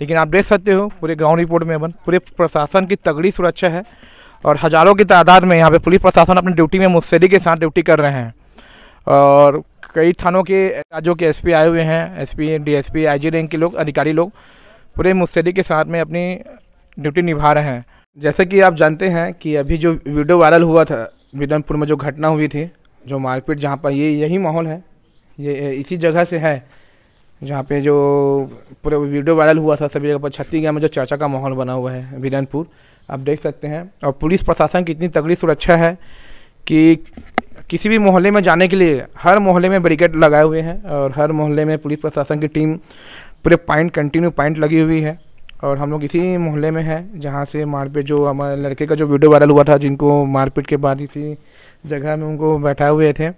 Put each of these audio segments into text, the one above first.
लेकिन आप देख सकते हो पूरे ग्राउंड रिपोर्ट में अपन पूरे प्रशासन की तगड़ी सुरक्षा है और हज़ारों की तादाद में यहाँ पे पुलिस प्रशासन अपनी ड्यूटी में मुस्तैदी के साथ ड्यूटी कर रहे हैं और कई थानों के राज्यों के एसपी आए हुए हैं एसपी डीएसपी आईजी रैंक के लोग अधिकारी लोग पूरे मुस्तैदी के साथ में अपनी ड्यूटी निभा रहे हैं जैसे कि आप जानते हैं कि अभी जो वीडियो वायरल हुआ था बिदनपुर में जो घटना हुई थी जो मारपीट जहाँ पर ये यही माहौल है ये इसी जगह से है जहाँ पे जो पूरे वीडियो वायरल हुआ था सभी जगह पर छत्तीसगढ़ में जो चर्चा का माहौल बना हुआ है विरनपुर आप देख सकते हैं और पुलिस प्रशासन की इतनी तगड़ी सुरक्षा है कि किसी भी मोहल्ले में जाने के लिए हर मोहल्ले में बैरिकेड लगाए हुए हैं और हर मोहल्ले में पुलिस प्रशासन की टीम पूरे पॉइंट कंटिन्यू पॉइंट लगी हुई है और हम लोग इसी मोहल्ले में हैं जहाँ से मारपीट जो हमारे लड़के का जो वीडियो वायरल हुआ था जिनको मारपीट के बाद इसी जगह में उनको बैठाए हुए थे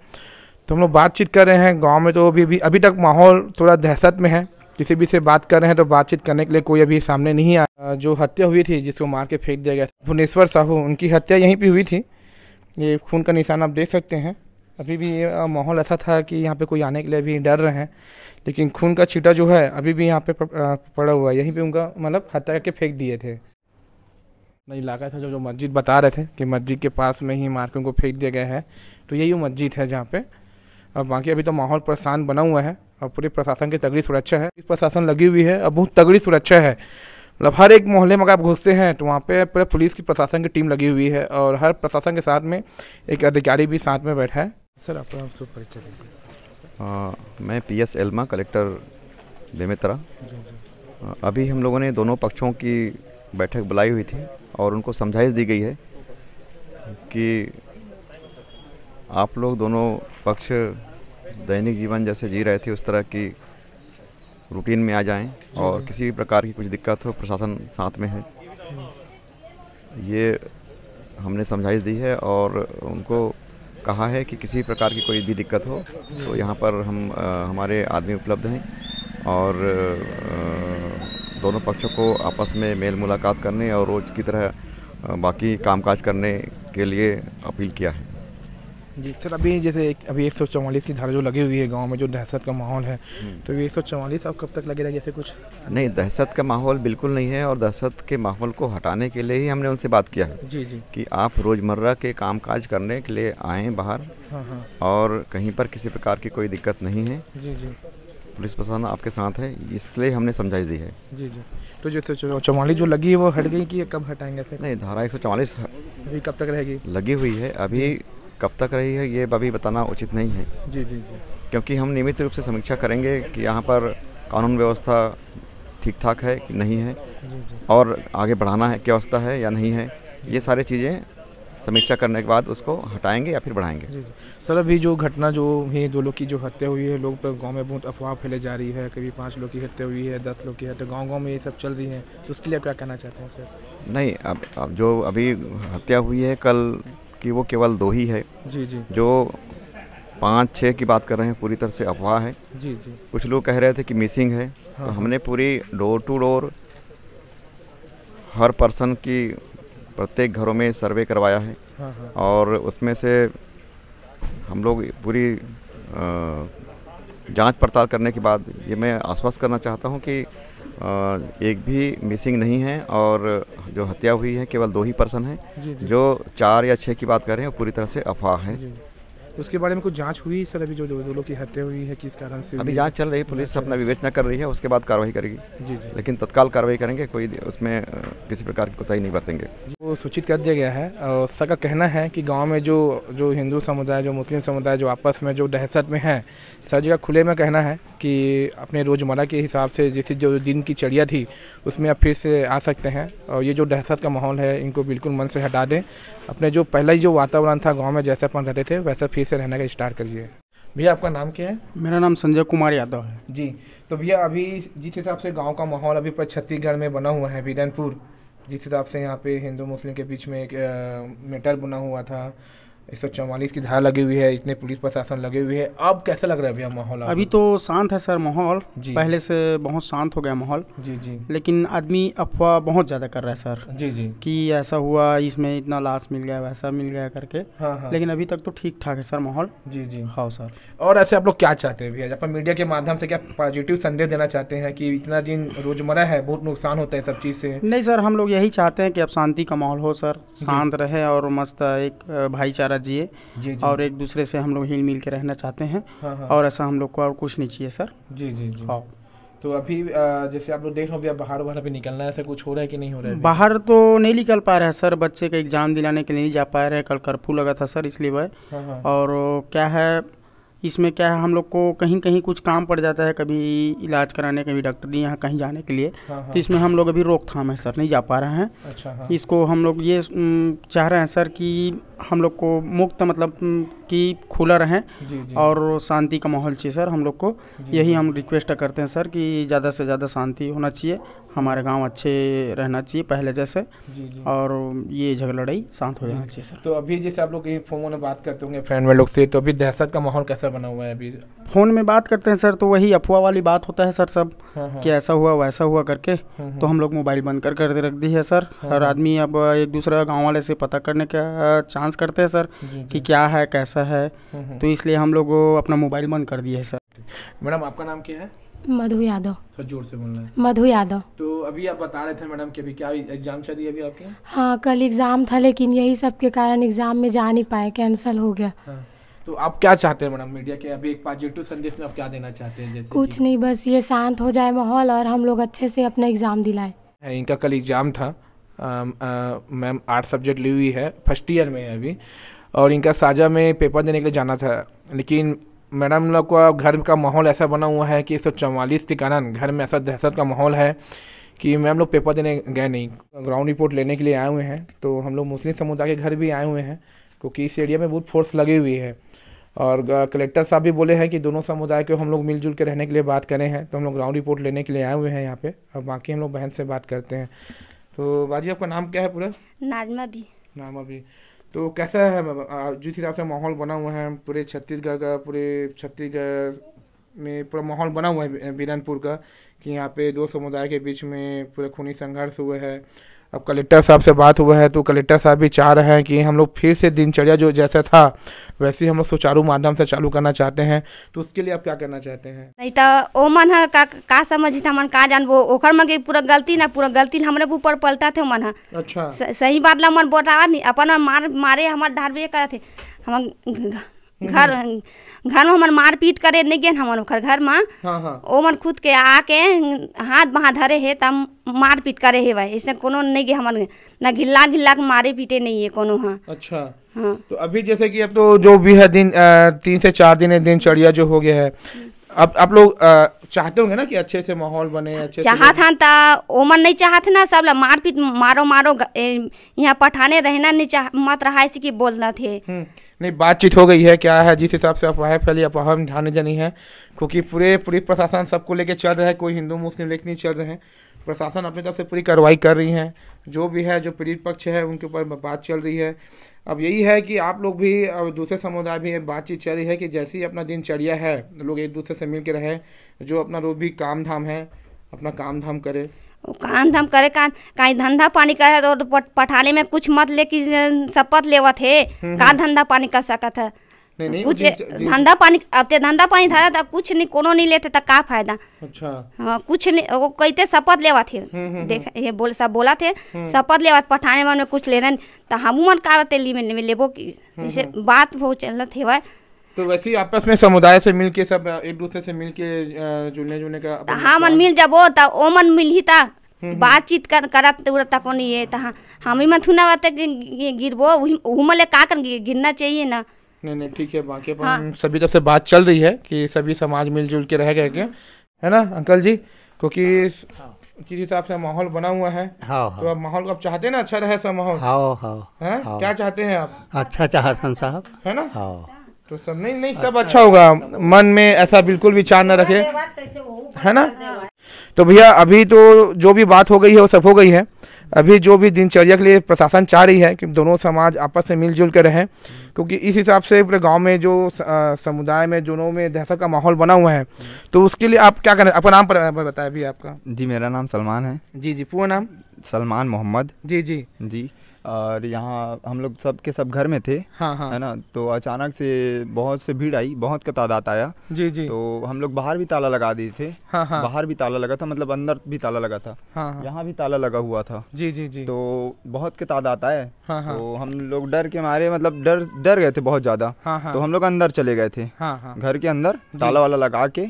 तो हम लोग बातचीत कर रहे हैं गांव में तो अभी भी अभी तक माहौल थोड़ा दहशत में है किसी भी से बात कर रहे हैं तो बातचीत करने के लिए कोई अभी सामने नहीं आया जो हत्या हुई थी जिसको मार के फेंक दिया गया भुवनेश्वर साहू उनकी हत्या यहीं पर हुई थी ये खून का निशान आप देख सकते हैं अभी भी ये माहौल ऐसा था कि यहाँ पे कोई आने के लिए अभी डर रहे हैं लेकिन खून का छीटा जो है अभी भी यहाँ पे पड़ा हुआ है यहीं पे उनका मतलब हत्या करके फेंक दिए थे इलाका था जो जो मस्जिद बता रहे थे कि मस्जिद के पास में ही मार्किंग को फेंक दिया गया है तो यही वो मस्जिद है जहाँ पे अब बाकी अभी तो माहौल प्रशांत बना हुआ है और पूरे प्रशासन की तगड़ी सुरक्षा है प्रशासन लगी हुई है अब बहुत तगड़ी सुरक्षा है मतलब हर एक मोहल्ले में अगर आप घुसते हैं तो वहाँ पे पूरे पुलिस की प्रशासन की टीम लगी हुई है और हर प्रशासन के साथ में एक अधिकारी भी साथ में बैठा है सर आप आपसे परिचय मैं P S Elma collector Bemetara अभी हम लोगों ने दोनों पक्षों की बैठक बुलाई हुई थी और उनको समझाइश दी गई है कि आप लोग दोनों पक्ष दैनिक जीवन जैसे जी रहे थे उस तरह की रूटीन में आ जाएं और किसी भी प्रकार की कुछ दिक्कत हो प्रशासन साथ में है ये हमने समझाइश दी है और उनको कहा है कि किसी प्रकार की कोई भी दिक्कत हो तो यहाँ पर हम आ, हमारे आदमी उपलब्ध हैं और आ, दोनों पक्षों को आपस में मेल मुलाकात करने और रोज़ की तरह बाकी कामकाज करने के लिए अपील किया है जी सर अभी जैसे अभी एक सौ चौवालीस की धारा जो लगी हुई है गांव में जो दहशत का माहौल है हम्म। तो ये एक सौ चवालीस अब कब तक लगेगा जैसे कुछ नहीं दहशत का माहौल बिल्कुल नहीं है और दहशत के माहौल को हटाने के लिए ही हमने उनसे बात किया है जी जी कि आप रोज़मर्रा के काम काज करने के लिए आए बाहर हाँ हाँ और कहीं पर किसी प्रकार की कोई दिक्कत नहीं है जी जी पुलिस प्रशासन आपके साथ है इसलिए हमने समझाई दी है जी जी तो जैसे चवालीस जो लगी है वो हट गई कि कब हटाएंगे नहीं धारा एक सौ चौवालीस अभी कब तक रहेगी लगी हुई है अभी कब तक रही है ये अभी बताना उचित नहीं है जी जी जी क्योंकि हम नियमित रूप से समीक्षा करेंगे कि यहाँ पर कानून व्यवस्था ठीक ठाक है कि नहीं है और आगे बढ़ाना है क्या अवस्था है या नहीं है ये सारी चीज़ें समीक्षा करने के बाद उसको हटाएंगे या फिर बढ़ाएंगे जी जी सर अभी जो घटना जो है दो लोग की जो हत्या हुई है लोग पर तो गांव में बहुत अफवाह फैले जा रही है कभी पाँच लोग की हत्या हुई है दस लोग की हत्या गांव गांव में ये सब चल रही है तो उसके लिए क्या कहना चाहते हैं सर नहीं अब अब जो अभी हत्या हुई है कल कि वो केवल दो ही है जी जी जो पाँच छः की बात कर रहे हैं पूरी तरह से अफवाह है जी जी कुछ लोग कह रहे थे कि मिसिंग है हाँ। तो हाँ। हमने पूरी डोर टू डोर हर पर्सन की प्रत्येक घरों में सर्वे करवाया है हाँ हाँ। और उसमें से हम लोग पूरी जांच पड़ताल करने के बाद ये मैं आश्वस्त करना चाहता हूँ कि एक भी मिसिंग नहीं है और जो हत्या हुई है केवल दो ही पर्सन हैं जो चार या छः की बात कर रहे हैं पूरी तरह से अफवाह है उसके बारे में कुछ जाँच हुई सर अभी जो दो लोगों की हत्या हुई है किस कारण से अभी जांच चल रही है पुलिस अपना विवेचना कर रही है उसके बाद कार्रवाई करेगी जी जी लेकिन तत्काल कार्रवाई करेंगे कोई उसमें किसी प्रकार की कोताही नहीं बरतेंगे वो सूचित कर दिया गया है सबका कहना है कि गाँव में जो जो हिंदू समुदाय जो मुस्लिम समुदाय जो आपस में जो दहशत में है सर जी का खुले में कहना है कि अपने रोज़मर्रा के हिसाब से जैसे जो दिन की चढ़िया थी उसमें आप फिर से आ सकते हैं और ये जो दहशत का माहौल है इनको बिल्कुल मन से हटा दें अपने जो पहला ही जो वातावरण था गाँव में जैसे अपन रहते थे वैसा फिर इसे रहना का स्टार्ट करिए भैया आपका नाम क्या है मेरा नाम संजय कुमार यादव है जी तो भैया अभी जिस हिसाब से गांव का माहौल अभी पर छत्तीसगढ़ में बना हुआ है बीरनपुर जिस हिसाब से यहाँ पे हिंदू मुस्लिम के बीच में एक मेटर बना हुआ था एक की धार लगी हुई है इतने पुलिस प्रशासन लगे हुए है अब कैसा लग रहा है भैया माहौल अभी तो शांत है सर माहौल जी पहले से बहुत शांत हो गया माहौल जी जी लेकिन आदमी अफवाह बहुत ज़्यादा कर रहा है सर जी जी कि ऐसा हुआ इसमें इतना लाश मिल गया वैसा मिल गया करके हाँ हाँ। लेकिन अभी तक तो ठीक ठाक है सर माहौल जी जी हाँ सर और ऐसे आप लोग क्या चाहते हैं भैया अपन मीडिया के माध्यम से क्या पॉजिटिव संदेश देना चाहते हैं कि इतना दिन रोजमर्रा है बहुत नुकसान होता है सब चीज़ से नहीं सर हम लोग यही चाहते हैं कि अब शांति का माहौल हो सर शांत रहे और मस्त एक भाईचारा जिए और एक दूसरे से हम लोग हिल मिल के रहना चाहते हैं हाँ हाँ। और ऐसा हम लोग को और कुछ नहीं चाहिए सर जी जी जी हाँ तो अभी जैसे आप लोग देख रहे हो बाहर वगैरह पे निकलना है ऐसा कुछ हो रहा है कि नहीं हो रहा है बाहर तो नहीं निकल पा रहा है सर बच्चे का एग्ज़ाम दिलाने के लिए नहीं जा पा रहे कल कर्फ्यू लगा था सर इसलिए वह हाँ, हाँ। और क्या है इसमें क्या है हम लोग को कहीं कहीं कुछ काम पड़ जाता है कभी इलाज कराने कभी नहीं यहाँ कहीं जाने के लिए हाँ हाँ। तो इसमें हम लोग अभी रोकथाम है सर नहीं जा पा रहे हैं अच्छा हाँ। इसको हम लोग ये चाह रहे हैं सर कि हम लोग को मुक्त मतलब कि खुला रहें जी, जी। और शांति का माहौल चाहिए सर हम लोग को यही हम रिक्वेस्ट करते हैं सर कि ज़्यादा से ज़्यादा शांति होना चाहिए हमारे गांव अच्छे रहना चाहिए पहले जैसे जी, जी। और ये लड़ाई शांत हो जाना चाहिए सर तो अभी जैसे आप लोग फ़ोन में बात करते होंगे फ्रेंड लोग से तो अभी दहशत का माहौल कैसा बना हुआ है अभी फ़ोन में बात करते हैं सर तो वही अफवाह वाली बात होता है सर सब हाँ, हाँ। कि ऐसा हुआ वैसा हुआ करके हाँ, तो हम लोग मोबाइल बंद कर कर रख दी है सर हर आदमी अब एक दूसरा गाँव वाले से पता करने का चांस करते हैं सर कि क्या है कैसा है तो इसलिए हम लोग अपना मोबाइल बंद कर दिया है सर मैडम आपका नाम क्या है मधु यादव सर जोर से बोलना है मधु यादव तो अभी आप बता रहे थे मैडम कि अभी क्या एग्जाम चल रही है अभी आपके हाँ कल एग्जाम था लेकिन यही सब के कारण एग्जाम में जा नहीं पाए कैंसिल हो गया हाँ। तो आप क्या चाहते हैं मैडम मीडिया के अभी एक पॉजिटिव संदेश में आप क्या देना चाहते हैं जैसे कुछ नहीं बस ये शांत हो जाए माहौल और हम लोग अच्छे से अपना एग्ज़ाम दिलाए इनका कल एग्ज़ाम था मैम आर्ट सब्जेक्ट ली हुई है फर्स्ट ईयर में है अभी और इनका साझा में पेपर देने के लिए जाना था लेकिन मैडम लोग का घर का माहौल ऐसा बना हुआ है कि एक सौ चवालीस के कारण घर में ऐसा दहशत का माहौल है कि मैम लोग पेपर देने गए नहीं ग्राउंड रिपोर्ट लेने के लिए आए हुए हैं तो हम लोग मुस्लिम समुदाय के घर भी आए हुए हैं क्योंकि इस एरिया में बहुत फोर्स लगी हुई है और कलेक्टर साहब भी बोले हैं कि दोनों समुदाय के हम लोग मिलजुल के रहने के लिए बात करें हैं तो हम लोग ग्राउंड रिपोर्ट लेने के लिए आए हुए हैं यहाँ पे अब बाकी हम लोग बहन से बात करते हैं तो बाजी आपका नाम क्या है पूरा नाजमा भी नाजमा भी तो कैसा है जिस हिसाब से माहौल बना हुआ है पूरे छत्तीसगढ़ का पूरे छत्तीसगढ़ में पूरा माहौल बना हुआ है बिरनपुर का कि यहाँ पे दो समुदाय के बीच में पूरा खूनी संघर्ष हुआ है अब कलेक्टर साहब से बात हुआ है तो कलेक्टर साहब भी चाह रहे हैं कि हम लोग फिर से दिनचर्या जो जैसा था वैसे हम लोग सुचारू माध्यम से चालू करना चाहते हैं तो उसके लिए आप क्या करना चाहते हैं नहीं तो ओ मन है का, का समझी था मन का जानबो ओखर मन पूरा गलती ना पूरा गलती हमरे ऊपर पलटा थे मन अच्छा स, सही बात ला मन बतावा नहीं अपन मार मारे हमारे धार करे थे हम हम्म, घर हम्म। घर में हमारे मारपीट करे नहीं गए हमारे घर घर में मन खुद के आके हाथ बाँ धरे है तब मारपीट करे है भाई इसने कोनो नहीं गए हमारे ना घिल्ला घिल्ला के मारे पीटे नहीं है कोनो हाँ अच्छा हाँ तो अभी जैसे कि अब तो जो भी है दिन तीन से चार दिन है दिनचर्या जो हो गया है हम्म। अब आप लोग चाहते होंगे ना कि अच्छे से माहौल बने अच्छे चाहत हन ता ओमन नहीं चाहत ना सब मारपीट मारो मारो यहाँ पठाने रहना नहीं चाह मत रहा इसी की बोलना थे हम्म, नहीं बातचीत हो गई है क्या है जिस हिसाब से अफवाह फैली अफवाह में ध्यान जानी है क्योंकि पूरे पुलिस प्रशासन सबको लेके चल रहे हैं कोई हिंदू मुस्लिम लेके नहीं चल रहे हैं प्रशासन अपनी तरफ से पूरी कार्रवाई कर रही है जो भी है जो पीड़ित पक्ष है उनके ऊपर बात चल रही है अब यही है कि आप लोग भी अब दूसरे समुदाय भी बातचीत चल रही है कि जैसे ही अपना दिनचर्या है लोग एक दूसरे से मिल के रहे जो अपना रोज भी काम धाम है अपना काम धाम करे काम धाम करे का का धंधा पानी करे तो पठाने में कुछ मत लेके शपथ लेवत है हम्म, का हम्म। धंधा पानी कर सकत है नहीं नहीं कुछ धंधा पानी अब ते धंधा पानी था था कुछ नहीं कोनो नहीं लेते तो का फायदा अच्छा हाँ कुछ नहीं वो कहते शपथ लेवा थे हम्म, हम्म, देख हम्म। ये बोल सब बोला थे शपथ लेवा पठाने मन में कुछ लेना तो हम मन का रहते ली में लेबो की जैसे बात बहुत चल रहा थे तो वैसे ही आपस में समुदाय से मिल के सब एक दूसरे से मिल के जुलने जुलने का हाँ मन मिल जाबो तो ओ मन मिल ही था बातचीत कर करत उड़त को नहीं है तो हम ही मन थुना बात गिरबो वही मन का गिरना चाहिए ना नहीं नहीं ठीक है बाकी अपन हाँ। सभी तरफ से बात चल रही है कि सभी समाज मिलजुल के रह गए है ना अंकल जी क्योंकि जिस हाँ। हिसाब से माहौल बना हुआ है हाँ, हाँ। तो आप हाँ। माहौल को आप चाहते हैं ना अच्छा रहे सब माहौल हाँ, हाँ, हाँ। क्या चाहते हैं आप अच्छा चाहते हैं साहब है ना हाँ। तो सब नहीं नहीं सब अच्छा, अच्छा होगा मन में ऐसा बिल्कुल विचार न रखे है ना तो भैया अभी तो जो भी बात हो गई है वो सब हो गई है अभी जो भी दिनचर्या के लिए प्रशासन चाह रही है कि दोनों समाज आपस में मिलजुल कर रहें क्योंकि इस हिसाब से पूरे गांव में जो समुदाय में दोनों में दहशत का माहौल बना हुआ है तो उसके लिए आप क्या करें आपका नाम बताया भी आपका जी मेरा नाम सलमान है जी जी पूरा नाम सलमान मोहम्मद जी जी जी और यहाँ हम लोग सब के सब घर में थे हाँ हाँ है ना तो अचानक से बहुत से भीड़ आई बहुत का तादाद आया जी जी तो हम लोग बाहर भी ताला लगा दिए थे हाँ हाँ बाहर भी ताला लगा था मतलब अंदर भी ताला लगा था हाँ हाँ यहाँ भी ताला लगा हुआ था जी जी जी तो बहुत के तादाद आए हाँ हाँ तो हम लोग डर के मारे मतलब डर डर गए थे बहुत ज़्यादा हाँ हाँ तो हम लोग अंदर चले गए थे हाँ हाँ घर के अंदर ताला वाला लगा के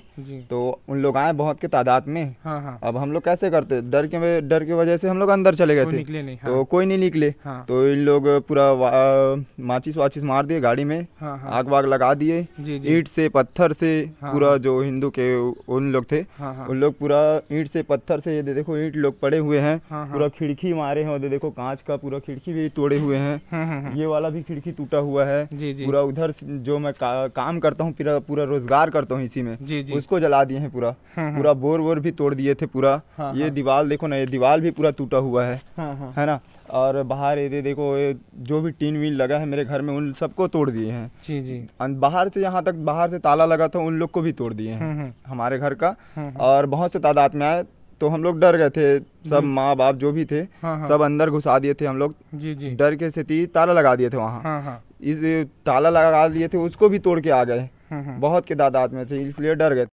तो उन लोग आए बहुत के तादाद में हाँ हाँ अब हम लोग कैसे करते डर के डर की वजह से हम लोग अंदर चले गए थे तो हाँ। कोई नहीं निकले हाँ। तो इन लोग पूरा माचिस वाचिस मार दिए गाड़ी में हाँ, हाँ। आग वाग लगा दिए ईट से पत्थर से हाँ, पूरा हाँ। जो हिंदू के उन लोग थे हाँ, हाँ। उन लोग पूरा ईट से पत्थर से ये दे देखो ईट लोग पड़े हुए हैं हाँ, हाँ। पूरा खिड़की मारे हैं और दे देखो कांच का पूरा खिड़की भी तोड़े हुए हैं हाँ, हाँ, ये वाला भी खिड़की टूटा हुआ है पूरा उधर जो मैं काम करता हूँ पूरा रोजगार करता हूँ इसी में उसको जला दिए है पूरा पूरा बोर वोर भी तोड़ दिए थे पूरा ये दीवार देखो ना ये दीवार भी पूरा टूटा हुआ है है ना और बाहर ये देखो जो भी टीन वीन लगा है मेरे घर में उन सबको तोड़ दिए हैं जी जी बाहर से यहाँ तक बाहर से ताला लगा था उन लोग को भी तोड़ दिए हैं हम्म, हम्म। हमारे घर का हम्म, और बहुत से तादाद में आए तो हम लोग डर गए थे सब माँ बाप जो भी थे हाँ, हाँ सब अंदर घुसा दिए थे हम लोग जी जी डर के स्थिति ताला लगा दिए थे वहाँ हाँ हाँ। इस ताला लगा दिए थे उसको भी तोड़ के आ गए हाँ हाँ। बहुत के तादाद में थे इसलिए डर गए